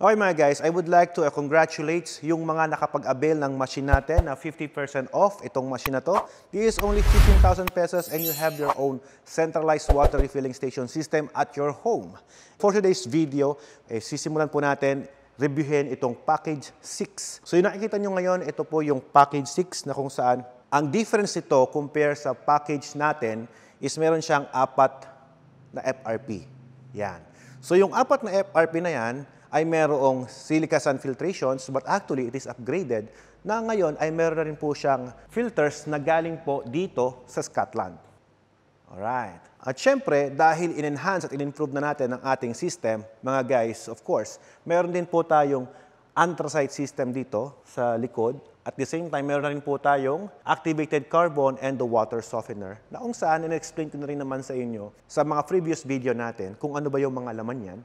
Okay mga guys, I would like to uh, congratulate yung mga nakapag-avail ng machine natin na 50% off itong machine na to. This is only 15,000 pesos and you have your own centralized water refilling station system at your home. For today's video, eh, sisimulan po natin reviewin itong package 6. So yung nakikita nyo ngayon, ito po yung package 6 na kung saan ang difference ito compare sa package natin is meron siyang apat na FRP. Yan. So yung apat na FRP na yan, ay merong silica sand filtrations but actually it is upgraded na ngayon ay meron na rin po siyang filters na galing po dito sa Scotland. Alright. At syempre, dahil in-enhance at in-improve na natin ang ating system, mga guys, of course, meron din po tayong anthracite system dito sa likod. At the same time, meron na rin po tayong activated carbon and the water softener na kung saan in-explain ko na rin naman sa inyo sa mga previous video natin kung ano ba yung mga laman yan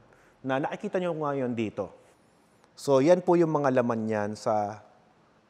na nakikita nyo ngayon dito. So yan po yung mga laman niyan sa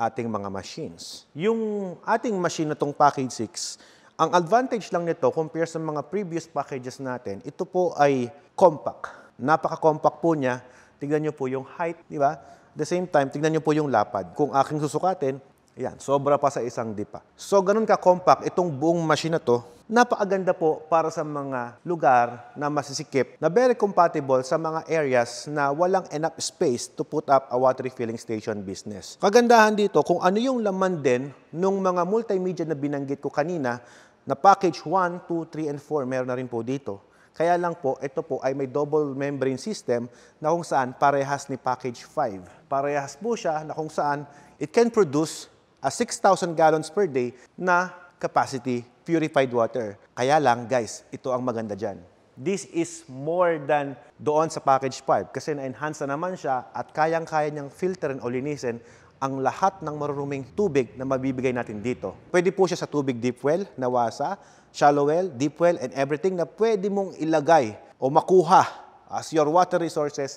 ating mga machines. Yung ating machine na itong package 6, ang advantage lang nito compare sa mga previous packages natin, ito po ay compact. Napaka-compact po niya. Tignan nyo po yung height, di ba? At the same time, tignan nyo po yung lapad. Kung aking susukatin, yan, sobra pa sa isang dipa. So, ganun ka-compact itong buong machine na to. Napakaganda po para sa mga lugar na masisikip na very compatible sa mga areas na walang enough space to put up a water refilling station business. Kagandahan dito kung ano yung laman din nung mga multimedia na binanggit ko kanina na package 1, 2, 3, and 4 meron na rin po dito. Kaya lang po, ito po ay may double membrane system na kung saan parehas ni package 5. Parehas po siya na kung saan it can produce a 6,000 gallons per day na capacity purified water. Kaya lang guys, ito ang maganda dyan. This is more than doon sa package 5 kasi na-enhance na naman siya at kayang-kaya niyang filterin o linisin ang lahat ng maruruming tubig na mabibigay natin dito. Pwede po siya sa tubig deep well, nawasa, shallow well, deep well, and everything na pwede mong ilagay o makuha as your water resources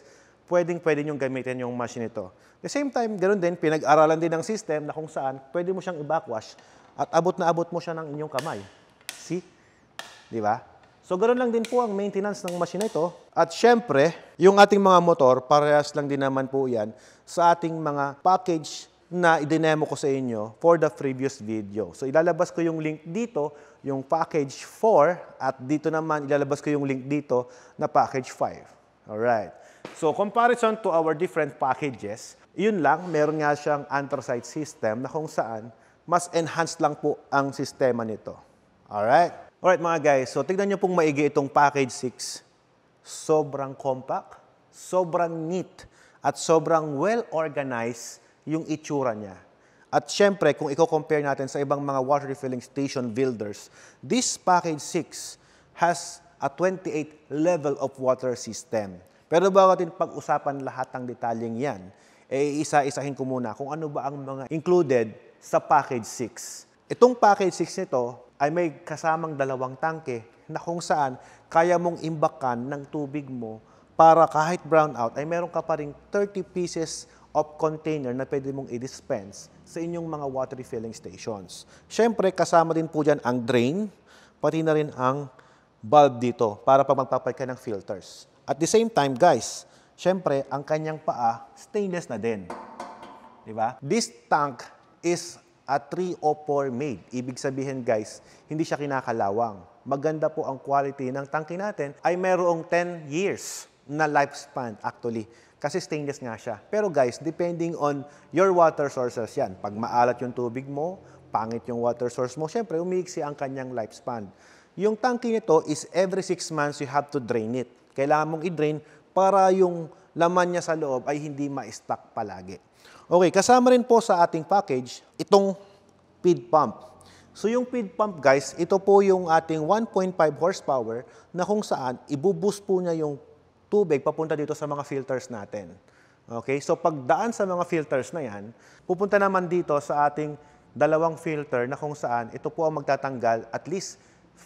pwedeng-pwede niyong gamitin yung machine ito. The same time, ganoon din, pinag-aralan din ng system na kung saan pwede mo siyang i-backwash at abot na abot mo siya ng inyong kamay. See? Di ba? So, ganoon lang din po ang maintenance ng machine ito. At syempre, yung ating mga motor, parehas lang din naman po yan sa ating mga package na idinemo ko sa inyo for the previous video. So ilalabas ko yung link dito, yung package 4, at dito naman ilalabas ko yung link dito na package 5. Alright. So comparison to our different packages, yun lang, meron nga siyang anthracite system na kung saan mas enhanced lang po ang sistema nito. Alright? Alright mga guys, so tignan nyo pong maigi itong package 6. Sobrang compact, sobrang neat, at sobrang well-organized yung itsura niya. At syempre, kung i-compare natin sa ibang mga water refilling station builders, this package 6 has a 28 level of water system. Pero bago natin pag-usapan lahat ng detalyeng yan, eh isa-isahin ko muna kung ano ba ang mga included sa package 6. Itong package 6 nito ay may kasamang dalawang tangke na kung saan kaya mong imbakan ng tubig mo para kahit brown out ay meron ka pa rin 30 pieces of container na pwede mong i-dispense sa inyong mga water refilling stations. Siyempre, kasama din po dyan ang drain, pati na rin ang bulb dito para pag magpapay ka ng filters. At the same time, guys, syempre, ang kanyang paa, stainless na din. Di ba? This tank is a 304 made. Ibig sabihin, guys, hindi siya kinakalawang. Maganda po ang quality ng tanki natin ay merong 10 years na lifespan actually. Kasi stainless nga siya. Pero guys, depending on your water sources yan. Pag maalat yung tubig mo, pangit yung water source mo, syempre umiiksi ang kanyang lifespan. Yung tanki nito is every 6 months you have to drain it. Kailangan mong i-drain para yung laman niya sa loob ay hindi ma-stack palagi. Okay, kasama rin po sa ating package, itong feed pump. So yung feed pump guys, ito po yung ating 1.5 horsepower na kung saan ibuboost po niya yung tubig papunta dito sa mga filters natin. Okay, so pagdaan sa mga filters na yan, pupunta naman dito sa ating dalawang filter na kung saan ito po ang magtatanggal at least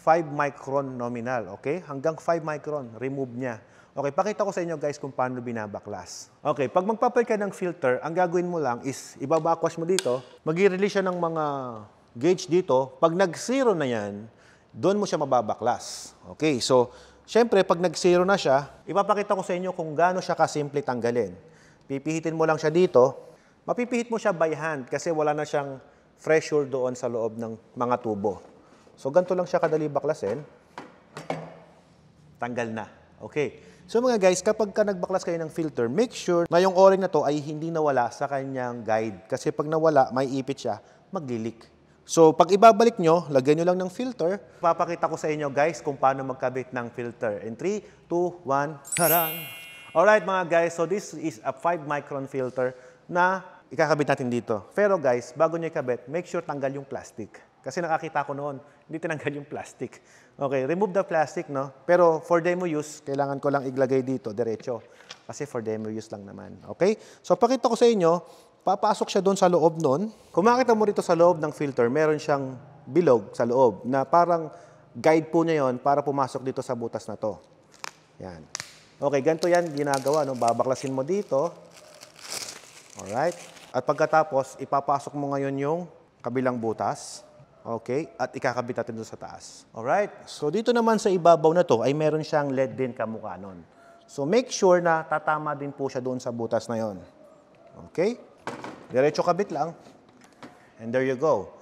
5 micron nominal, okay? Hanggang 5 micron, remove niya. Okay, pakita ko sa inyo guys kung paano binabaklas. Okay, pag magpapail ka ng filter, ang gagawin mo lang is ibabakwas mo dito, mag-release siya ng mga gauge dito. Pag nag-zero na yan, doon mo siya mababaklas. Okay, so syempre pag nag-zero na siya, ipapakita ko sa inyo kung gaano siya kasimple tanggalin. Pipihitin mo lang siya dito. Mapipihit mo siya by hand kasi wala na siyang pressure doon sa loob ng mga tubo. So, ganito lang siya kadali baklasin. Tanggal na. Okay. So mga guys, kapag ka nagbaklas kayo ng filter, make sure na yung oil na to ay hindi nawala sa kanyang guide. Kasi pag nawala, may ipit siya, maglilik. So pag ibabalik nyo, lagyan nyo lang ng filter. Papakita ko sa inyo guys kung paano magkabit ng filter. In 3, 2, 1, tarang! Alright mga guys, so this is a 5 micron filter na ikakabit natin dito. Pero guys, bago nyo ikabit, make sure tanggal yung plastic. Kasi nakakita ko noon, hindi tinanggal yung plastic. Okay, remove the plastic, no? Pero for demo use, kailangan ko lang iglagay dito, diretso. Kasi for demo use lang naman. Okay? So, pakita ko sa inyo, papasok siya doon sa loob noon. Kung makita mo rito sa loob ng filter, meron siyang bilog sa loob na parang guide po niya yon para pumasok dito sa butas na to. Yan. Okay, ganito yan ginagawa. No? Babaklasin mo dito. Alright? At pagkatapos, ipapasok mo ngayon yung kabilang butas. Okay? At ikakabit natin doon sa taas. Alright? So dito naman sa ibabaw na to ay meron siyang LED din kamukha nun. So make sure na tatama din po siya doon sa butas na yon. Okay? Diretso kabit lang. And there you go.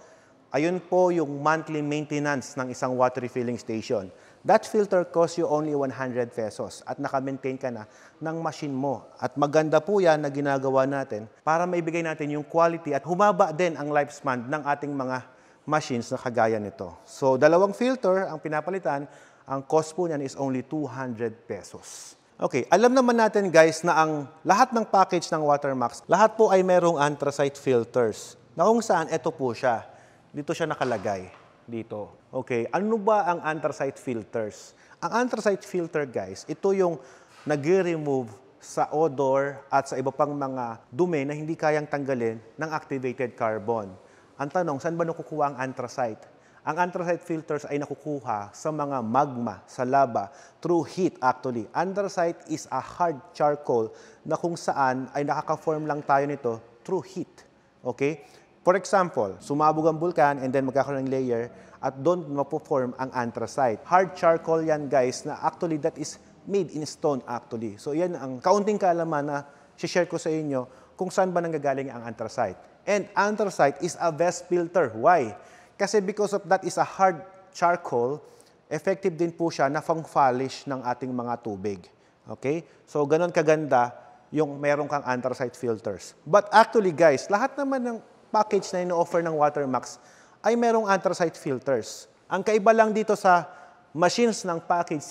Ayun po yung monthly maintenance ng isang water refilling station. That filter costs you only 100 pesos at naka-maintain ka na ng machine mo. At maganda po yan na ginagawa natin para maibigay natin yung quality at humaba din ang lifespan ng ating mga machines na kagaya nito. So, dalawang filter ang pinapalitan. Ang cost po niyan is only 200 pesos. Okay, alam naman natin guys na ang lahat ng package ng Watermax, lahat po ay merong anthracite filters. Na kung saan, ito po siya. Dito siya nakalagay. Dito. Okay, ano ba ang anthracite filters? Ang anthracite filter guys, ito yung nag-remove sa odor at sa iba pang mga dumi na hindi kayang tanggalin ng activated carbon. Ang tanong, saan ba nakukuha ang anthracite? Ang anthracite filters ay nakukuha sa mga magma, sa lava, through heat actually. Anthracite is a hard charcoal na kung saan ay nakaka-form lang tayo nito through heat. Okay? For example, sumabog ang bulkan and then magkakaroon ng layer at doon mapoform ang anthracite. Hard charcoal yan guys na actually that is made in stone actually. So yan ang kaunting kaalaman na share ko sa inyo kung saan ba nanggagaling ang anthracite. And anthracite is a best filter. Why? Kasi because of that is a hard charcoal, effective din po siya na pang-fallish ng ating mga tubig. Okay? So, ganun kaganda yung meron kang anthracite filters. But actually, guys, lahat naman ng package na ino-offer ng Watermax ay merong anthracite filters. Ang kaiba lang dito sa machines ng package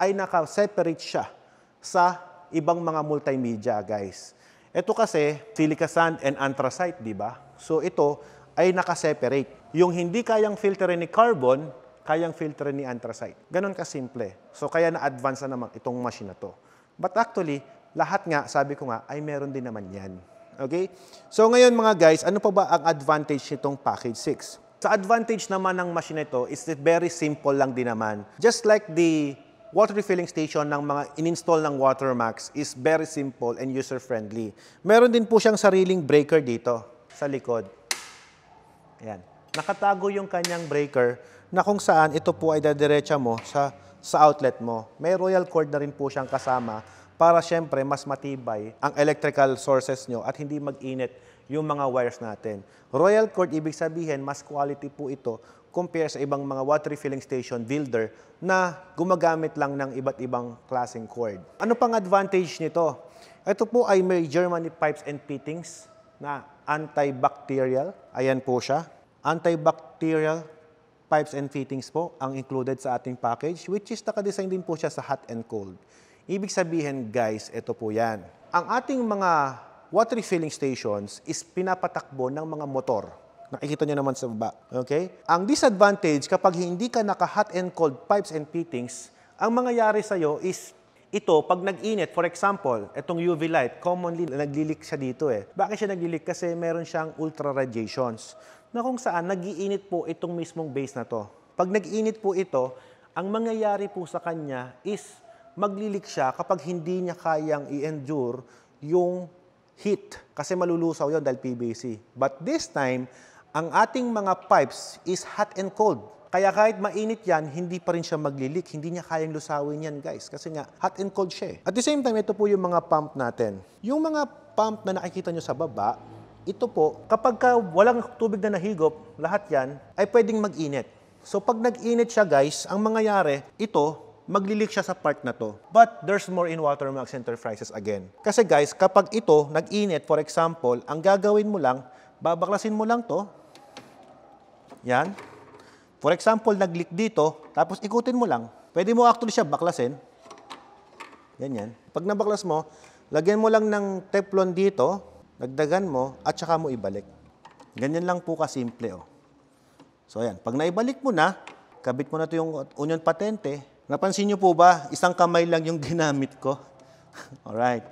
6 ay naka-separate siya sa ibang mga multimedia, guys. Ito kasi, silica sand and anthracite, di ba? So ito ay nakaseparate. Yung hindi kayang filterin ni carbon, kayang filterin ni anthracite. Ganon kasimple. So kaya na-advance na naman itong machine na to. But actually, lahat nga, sabi ko nga, ay meron din naman yan. Okay? So ngayon mga guys, ano pa ba ang advantage nitong package 6? Sa advantage naman ng machine ito is very simple lang din naman. Just like the water refilling station ng mga ininstall ng Watermax is very simple and user-friendly. Meron din po siyang sariling breaker dito sa likod. Ayan. Nakatago yung kanyang breaker na kung saan ito po ay dadiretsa mo sa, sa outlet mo. May royal cord na rin po siyang kasama para syempre mas matibay ang electrical sources nyo at hindi mag-init yung mga wires natin. Royal cord, ibig sabihin, mas quality po ito compare sa ibang mga water refilling station builder na gumagamit lang ng iba't ibang klaseng cord. Ano pang advantage nito? Ito po ay may Germany pipes and fittings na antibacterial. Ayan po siya. Antibacterial pipes and fittings po ang included sa ating package which is nakadesign din po siya sa hot and cold. Ibig sabihin guys, ito po yan. Ang ating mga water refilling stations is pinapatakbo ng mga motor Nakikita nyo naman sa baba. Okay? Ang disadvantage, kapag hindi ka naka-hot and cold pipes and fittings, ang mangyayari sa'yo is ito, pag nag-init, for example, itong UV light, commonly naglilik siya dito eh. Bakit siya naglilik? Kasi meron siyang ultra radiations na kung saan nag-iinit po itong mismong base na to. Pag nag iinit po ito, ang mangyayari po sa kanya is maglilik siya kapag hindi niya kayang i-endure yung heat kasi malulusaw yon dahil PVC. But this time, ang ating mga pipes is hot and cold. Kaya kahit mainit yan, hindi pa rin siya maglilik. Hindi niya kayang lusawin yan, guys. Kasi nga, hot and cold siya eh. At the same time, ito po yung mga pump natin. Yung mga pump na nakikita nyo sa baba, ito po, kapag ka walang tubig na nahigop, lahat yan, ay pwedeng mag-init. So pag nag-init siya, guys, ang mangyayari, ito, maglilik siya sa part na to. But there's more in Watermax Enterprises again. Kasi guys, kapag ito nag-init, for example, ang gagawin mo lang, babaklasin mo lang to, yan. For example, nag-leak dito, tapos ikutin mo lang. Pwede mo actually siya baklasin. Yan yan. Pag nabaklas mo, lagyan mo lang ng teflon dito, dagdagan mo, at saka mo ibalik. Ganyan lang po kasimple. Oh. So ayan, pag naibalik mo na, kabit mo na to yung union patente. Napansin nyo po ba, isang kamay lang yung ginamit ko? Alright.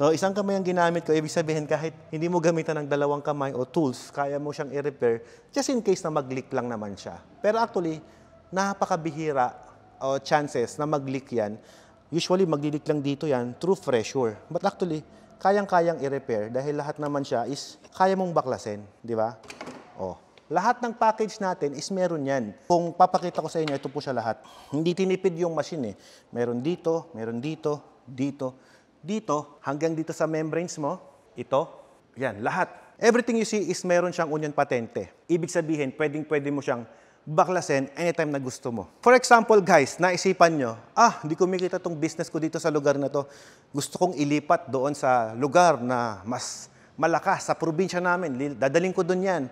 So isang kamay ang ginamit ko, ibig sabihin kahit hindi mo gamitan ng dalawang kamay o tools, kaya mo siyang i-repair just in case na mag-leak lang naman siya. Pero actually, napakabihira o chances na mag-leak yan. Usually mag-leak lang dito yan through pressure. But actually, kayang-kayang i-repair dahil lahat naman siya is kaya mong baklasin, di ba? Oh. Lahat ng package natin is meron yan. Kung papakita ko sa inyo, ito po siya lahat. Hindi tinipid yung machine eh. Meron dito, meron dito, dito dito, hanggang dito sa membranes mo, ito, yan, lahat. Everything you see is meron siyang union patente. Ibig sabihin, pwedeng-pwede mo siyang baklasin anytime na gusto mo. For example, guys, naisipan nyo, ah, hindi ko kumikita tong business ko dito sa lugar na to. Gusto kong ilipat doon sa lugar na mas malakas sa probinsya namin. Dadaling ko doon yan.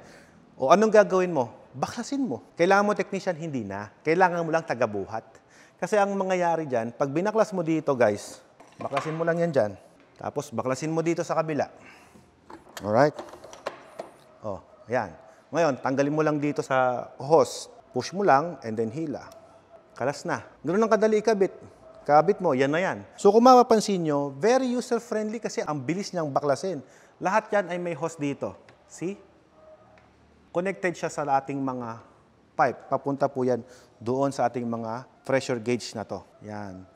O anong gagawin mo? Baklasin mo. Kailangan mo technician? Hindi na. Kailangan mo lang tagabuhat. Kasi ang mangyayari dyan, pag binaklas mo dito, guys, Baklasin mo lang yan dyan. Tapos baklasin mo dito sa kabila. Alright? Oh, ayan. Ngayon, tanggalin mo lang dito sa hose. Push mo lang and then hila. Kalas na. Ganun lang kadali ikabit. Kabit mo, yan na yan. So kung mapapansin nyo, very user-friendly kasi ang bilis niyang baklasin. Lahat yan ay may hose dito. See? Connected siya sa ating mga pipe. Papunta po yan doon sa ating mga pressure gauge na to. Yan.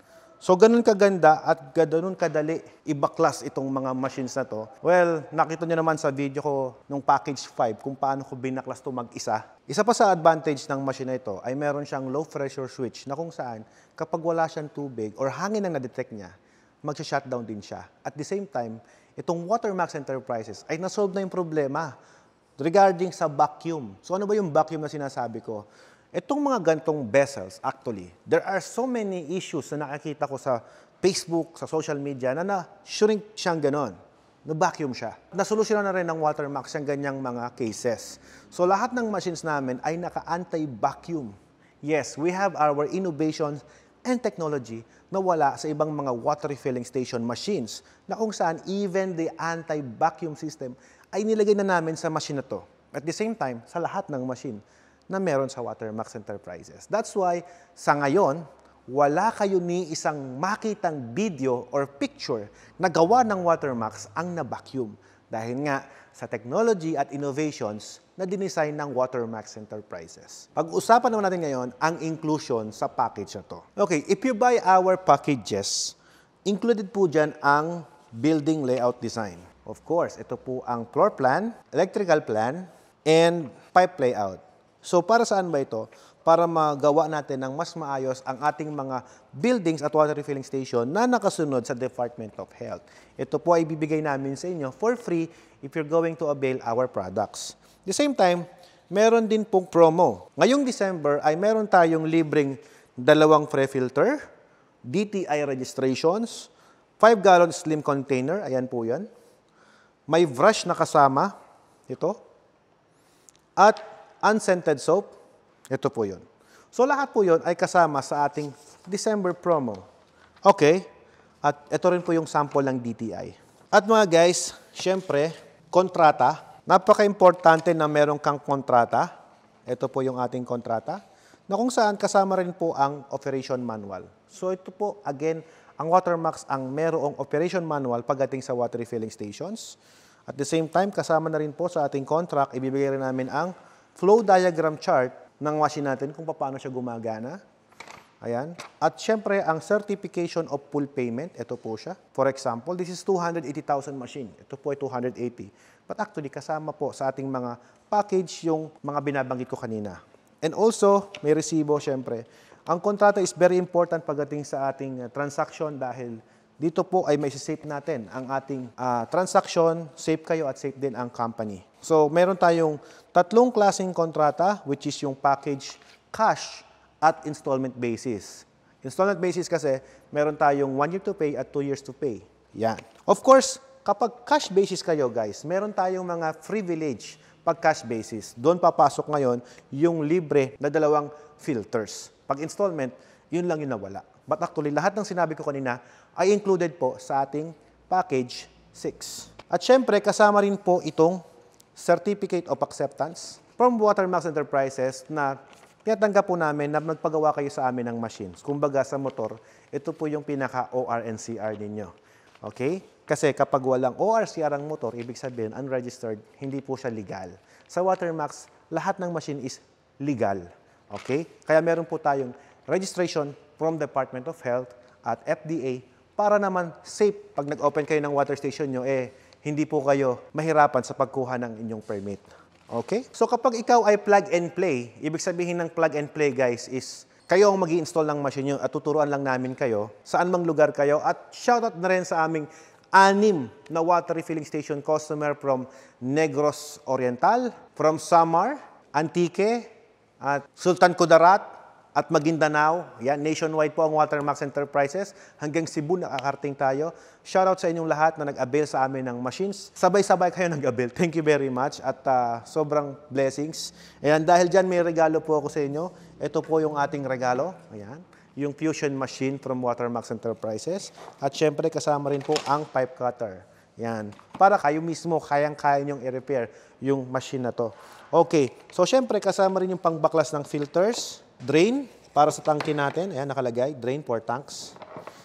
So ganun kaganda at ganun kadali ibaklas itong mga machines na to. Well, nakita nyo naman sa video ko nung package 5 kung paano ko binaklas to mag-isa. Isa pa sa advantage ng machine na ito ay meron siyang low pressure switch na kung saan kapag wala siyang tubig or hangin ang na-detect niya, magsha-shutdown din siya. At the same time, itong Watermax Enterprises ay nasolve na yung problema regarding sa vacuum. So ano ba yung vacuum na sinasabi ko? Itong mga gantong vessels, actually, there are so many issues na nakakita ko sa Facebook, sa social media, na na-shrink siyang ganon. Na-vacuum siya. Nasolusyonan na rin ng Watermax siyang ganyang mga cases. So lahat ng machines namin ay naka-anti-vacuum. Yes, we have our innovations and technology na wala sa ibang mga water refilling station machines na kung saan even the anti-vacuum system ay nilagay na namin sa machine na to. At the same time, sa lahat ng machine na meron sa Watermax Enterprises. That's why sa ngayon, wala kayo ni isang makitang video or picture na gawa ng Watermax ang na-vacuum dahil nga sa technology at innovations na dinesign ng Watermax Enterprises. Pag-usapan naman natin ngayon ang inclusion sa package na to. Okay, if you buy our packages, included po dyan ang building layout design. Of course, ito po ang floor plan, electrical plan, and pipe layout. So para saan ba ito? Para magawa natin ng mas maayos ang ating mga buildings at water refilling station na nakasunod sa Department of Health. Ito po ay bibigay namin sa inyo for free if you're going to avail our products. The same time, meron din pong promo. Ngayong December ay meron tayong libreng dalawang free filter, DTI registrations, 5-gallon slim container, ayan po yan. May brush na kasama, ito. At unscented soap, ito po yun. So lahat po yun ay kasama sa ating December promo. Okay? At ito rin po yung sample ng DTI. At mga guys, syempre, kontrata. Napaka-importante na meron kang kontrata. Ito po yung ating kontrata na kung saan kasama rin po ang operation manual. So ito po, again, ang Watermax ang merong operation manual pagdating sa water refilling stations. At the same time, kasama na rin po sa ating contract, ibibigay rin namin ang flow diagram chart ng machine natin kung paano siya gumagana. Ayan. At syempre, ang certification of full payment, ito po siya. For example, this is 280,000 machine. Ito po ay 280. But actually, kasama po sa ating mga package yung mga binabanggit ko kanina. And also, may resibo syempre. Ang kontrata is very important pagdating sa ating eh, transaction dahil dito po ay may save natin ang ating uh, ah, transaction, safe kayo at safe din ang company. So meron tayong tatlong klaseng kontrata which is yung package cash at installment basis. Installment basis kasi meron tayong 1 year to pay at 2 years to pay. Yan. Of course, kapag cash basis kayo guys, meron tayong mga privilege pag cash basis. Doon papasok ngayon yung libre na dalawang filters. Pag installment, yun lang yung nawala. But actually, lahat ng sinabi ko kanina ay included po sa ating package 6. At syempre, kasama rin po itong Certificate of Acceptance from Watermax Enterprises na tinatanggap po namin na magpagawa kayo sa amin ng machines. Kumbaga sa motor, ito po yung pinaka ORNCR ninyo. Okay? Kasi kapag walang ORCR ang motor, ibig sabihin unregistered, hindi po siya legal. Sa Watermax, lahat ng machine is legal. Okay? Kaya meron po tayong registration from Department of Health at FDA para naman safe pag nag-open kayo ng water station nyo, eh, hindi po kayo mahirapan sa pagkuha ng inyong permit. Okay? So kapag ikaw ay plug and play, ibig sabihin ng plug and play guys is kayo ang mag install ng machine nyo at tuturuan lang namin kayo saan mang lugar kayo at shoutout na rin sa aming anim na water refilling station customer from Negros Oriental, from Samar, Antique, at Sultan Kudarat, at Maguindanao. Yan, nationwide po ang Watermax Enterprises. Hanggang Cebu nakakarting tayo. Shoutout sa inyong lahat na nag-avail sa amin ng machines. Sabay-sabay kayo nag-avail. Thank you very much at uh, sobrang blessings. Ayan, dahil dyan may regalo po ako sa inyo. Ito po yung ating regalo. Ayan, yung fusion machine from Watermax Enterprises. At syempre kasama rin po ang pipe cutter. Yan. Para kayo mismo, kayang-kaya nyong i-repair yung machine na to. Okay. So, syempre, kasama rin yung pangbaklas ng filters drain para sa tangke natin. Ayan, nakalagay. Drain for tanks.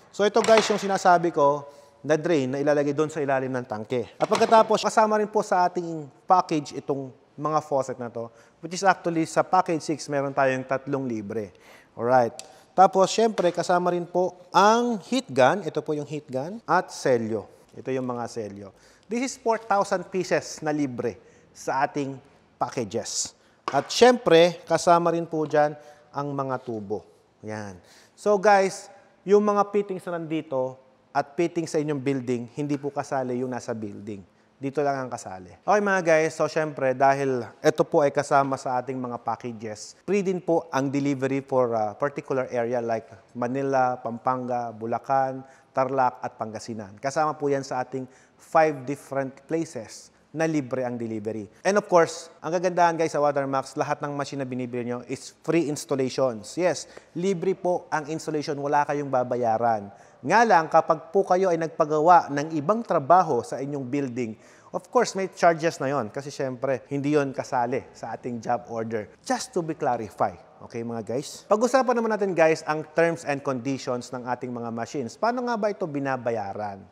So ito guys, yung sinasabi ko na drain na ilalagay doon sa ilalim ng tangke. At pagkatapos, kasama rin po sa ating package itong mga faucet na to. Which is actually sa package 6, meron tayong tatlong libre. Alright. Tapos, syempre, kasama rin po ang heat gun. Ito po yung heat gun. At selyo. Ito yung mga selyo. This is 4,000 pieces na libre sa ating packages. At syempre, kasama rin po dyan ang mga tubo. Yan. So guys, yung mga fittings na nandito at fitting sa inyong building, hindi po kasali yung nasa building. Dito lang ang kasali. Okay mga guys, so syempre dahil ito po ay kasama sa ating mga packages, free din po ang delivery for a particular area like Manila, Pampanga, Bulacan, Tarlac at Pangasinan. Kasama po yan sa ating five different places na libre ang delivery. And of course, ang kagandahan guys sa Watermax, lahat ng machine na binibili nyo is free installations. Yes, libre po ang installation, wala kayong babayaran. Nga lang, kapag po kayo ay nagpagawa ng ibang trabaho sa inyong building, Of course, may charges na yon kasi syempre, hindi yon kasali sa ating job order. Just to be clarify. Okay mga guys? Pag-usapan naman natin guys ang terms and conditions ng ating mga machines. Paano nga ba ito binabayaran?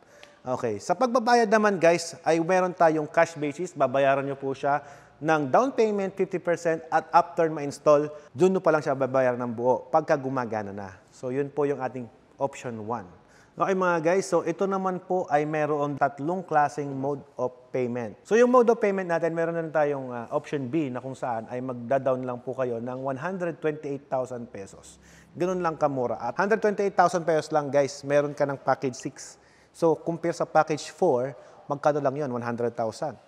Okay, sa pagbabayad naman guys, ay meron tayong cash basis, babayaran nyo po siya ng down payment 50% at after ma-install, dun pa lang siya babayaran ng buo pagka gumagana na. So yun po yung ating option 1. Okay mga guys, so ito naman po ay meron tatlong klaseng mode of payment. So yung mode of payment natin, meron na tayong uh, option B na kung saan ay magda-down lang po kayo ng 128,000 pesos. Ganun lang kamura. At 128,000 pesos lang guys, meron ka ng package 6 So compare sa package 4, magkano lang yon 100,000.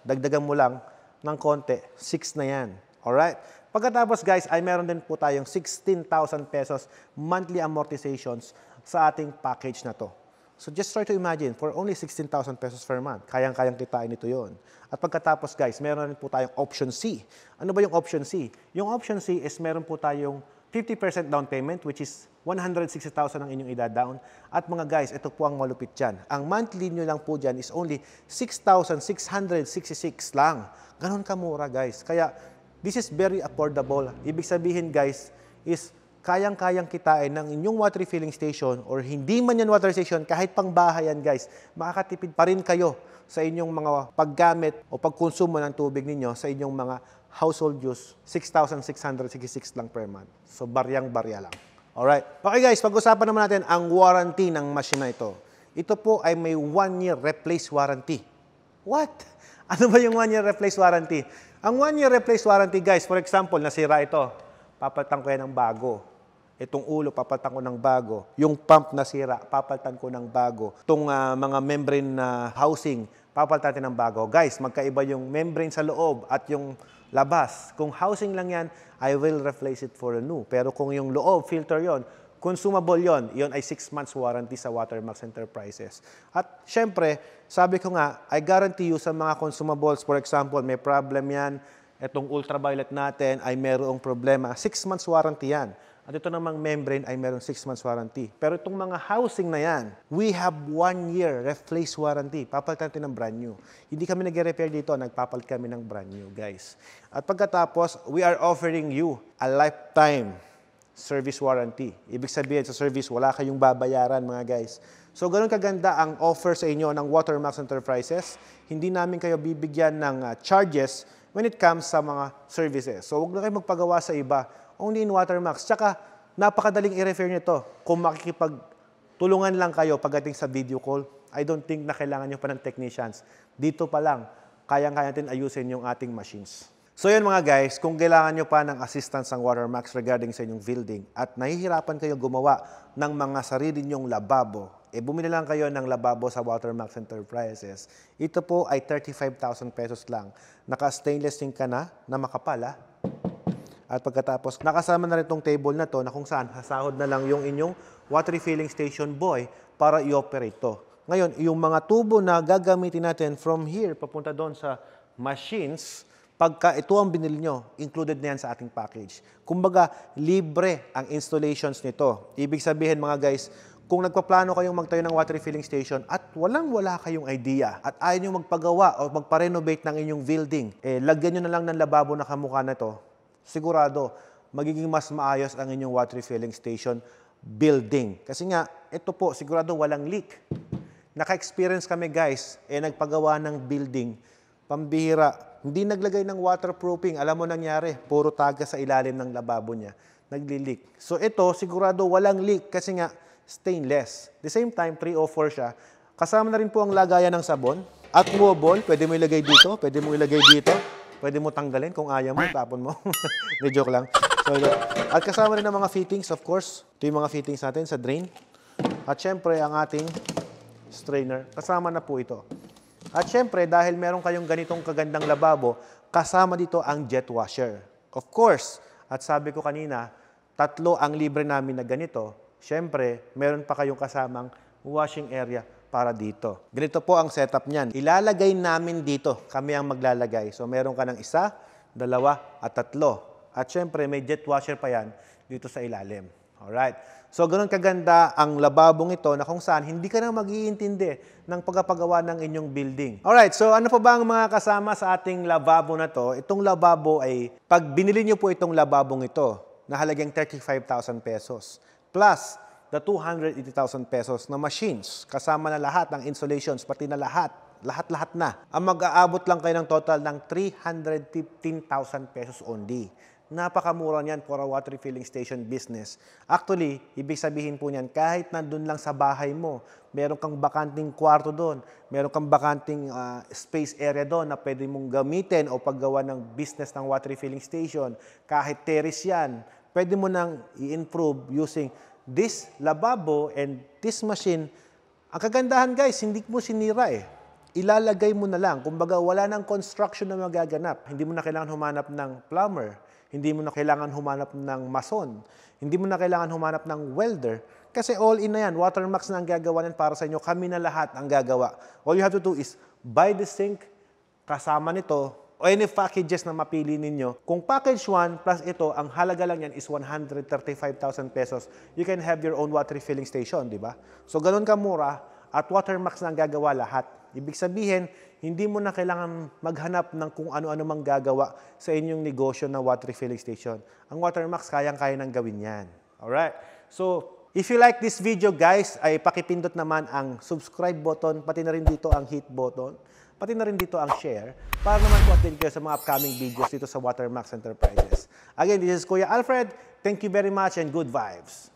Dagdagan mo lang ng konti, 6 na yan. Alright? Pagkatapos guys, ay meron din po tayong 16,000 pesos monthly amortizations sa ating package na to. So just try to imagine, for only 16,000 pesos per month, kayang-kayang kitain ito yon. At pagkatapos guys, meron din po tayong option C. Ano ba yung option C? Yung option C is meron po tayong 50% down payment which is 160,000 ang inyong idadown. At mga guys, ito po ang malupit dyan. Ang monthly nyo lang po dyan is only 6,666 lang. Ganon kamura guys. Kaya this is very affordable. Ibig sabihin guys is kayang-kayang kitain ng inyong water refilling station or hindi man yan water station, kahit pang yan guys, makakatipid pa rin kayo sa inyong mga paggamit o pagkonsumo ng tubig ninyo sa inyong mga household use, 6,666 lang per month. So, baryang-barya lang. Alright. Okay guys, pag-usapan naman natin ang warranty ng machine na ito. Ito po ay may one-year replace warranty. What? Ano ba yung one-year replace warranty? Ang one-year replace warranty, guys, for example, nasira ito. Papaltan ko yan ng bago. Itong ulo, papaltan ko ng bago. Yung pump nasira, papaltan ko ng bago. Itong uh, mga membrane na uh, housing, papalitan natin ng bago. Guys, magkaiba yung membrane sa loob at yung labas. Kung housing lang yan, I will replace it for a new. Pero kung yung loob, filter yon, consumable yon, yon ay 6 months warranty sa Watermax Enterprises. At syempre, sabi ko nga, I guarantee you sa mga consumables, for example, may problem yan, itong ultraviolet natin ay merong problema, 6 months warranty yan. At ito namang membrane ay merong 6 months warranty. Pero itong mga housing na yan, we have 1 year replace warranty. Papalitan natin ng brand new. Hindi kami nag-repair dito, nagpapalit kami ng brand new, guys. At pagkatapos, we are offering you a lifetime service warranty. Ibig sabihin, sa service, wala kayong babayaran, mga guys. So, ganun kaganda ang offer sa inyo ng Watermax Enterprises. Hindi namin kayo bibigyan ng uh, charges when it comes sa mga services. So, huwag na kayong magpagawa sa iba only in Watermax. Tsaka, napakadaling i-refer nito kung makikipagtulungan lang kayo pagdating sa video call. I don't think na kailangan nyo pa ng technicians. Dito pa lang, kayang-kaya natin ayusin yung ating machines. So yun mga guys, kung kailangan nyo pa ng assistance ng Watermax regarding sa inyong building at nahihirapan kayo gumawa ng mga sarili nyong lababo, eh bumili lang kayo ng lababo sa Watermax Enterprises. Ito po ay 35,000 pesos lang. Naka-stainless sink ka na, na makapala. At pagkatapos, nakasama na rin itong table na to na kung saan hasahod na lang yung inyong water refilling station boy para i-operate to. Ngayon, yung mga tubo na gagamitin natin from here papunta doon sa machines, pagka ito ang binili nyo, included na yan sa ating package. Kumbaga, libre ang installations nito. Ibig sabihin mga guys, kung nagpaplano kayong magtayo ng water refilling station at walang-wala kayong idea at ayaw nyo magpagawa o magpa-renovate ng inyong building, eh, lagyan nyo na lang ng lababo na kamukha na to sigurado magiging mas maayos ang inyong water refilling station building. Kasi nga, ito po, sigurado walang leak. Naka-experience kami guys, eh nagpagawa ng building, pambihira, hindi naglagay ng waterproofing. Alam mo nangyari, puro taga sa ilalim ng lababo niya. Nagli-leak. So ito, sigurado walang leak kasi nga stainless. The same time, 304 siya. Kasama na rin po ang lagayan ng sabon at movable. Pwede mo ilagay dito, pwede mo ilagay dito. Pwede mo tanggalin kung ayaw mo, tapon mo. May joke lang. So, at kasama rin ang mga fittings, of course. Ito yung mga fittings natin sa drain. At syempre, ang ating strainer. Kasama na po ito. At syempre, dahil meron kayong ganitong kagandang lababo, kasama dito ang jet washer. Of course, at sabi ko kanina, tatlo ang libre namin na ganito. Syempre, meron pa kayong kasamang washing area para dito. Ganito po ang setup niyan. Ilalagay namin dito. Kami ang maglalagay. So meron ka ng isa, dalawa, at tatlo. At syempre, may jet washer pa yan dito sa ilalim. Alright. So, ganun kaganda ang lababong ito na kung saan hindi ka na mag-iintindi ng pagpapagawa ng inyong building. Alright. So, ano pa ba ang mga kasama sa ating lababo na to? Itong lababo ay, pag binili niyo po itong lababong ito, na halagang 35,000 pesos. Plus, the 280,000 pesos na machines, kasama na lahat ng installations, pati na lahat, lahat-lahat na. Ang mag-aabot lang kayo ng total ng 315,000 pesos only. Napakamura niyan for a water refilling station business. Actually, ibig sabihin po niyan, kahit nandun lang sa bahay mo, meron kang bakanting kwarto doon, meron kang bakanting uh, space area doon na pwede mong gamitin o paggawa ng business ng water refilling station, kahit terrace yan, pwede mo nang i-improve using this lababo and this machine, ang kagandahan guys, hindi mo sinira eh. Ilalagay mo na lang. Kumbaga, wala nang construction na magaganap. Hindi mo na kailangan humanap ng plumber. Hindi mo na kailangan humanap ng mason. Hindi mo na kailangan humanap ng welder. Kasi all in na yan. Watermax na ang gagawa niyan para sa inyo. Kami na lahat ang gagawa. All you have to do is buy the sink, kasama nito, o any packages na mapili ninyo. Kung package 1 plus ito, ang halaga lang yan is 135,000 pesos. You can have your own water filling station, di ba? So, ganun ka mura at Watermax na ang gagawa lahat. Ibig sabihin, hindi mo na kailangan maghanap ng kung ano-ano mang gagawa sa inyong negosyo na water filling station. Ang Watermax, kayang-kaya nang gawin yan. Alright? So, If you like this video guys, ay pakipindot naman ang subscribe button, pati na rin dito ang hit button pati na rin dito ang share, para naman po update kayo sa mga upcoming videos dito sa Watermax Enterprises. Again, this is Kuya Alfred. Thank you very much and good vibes!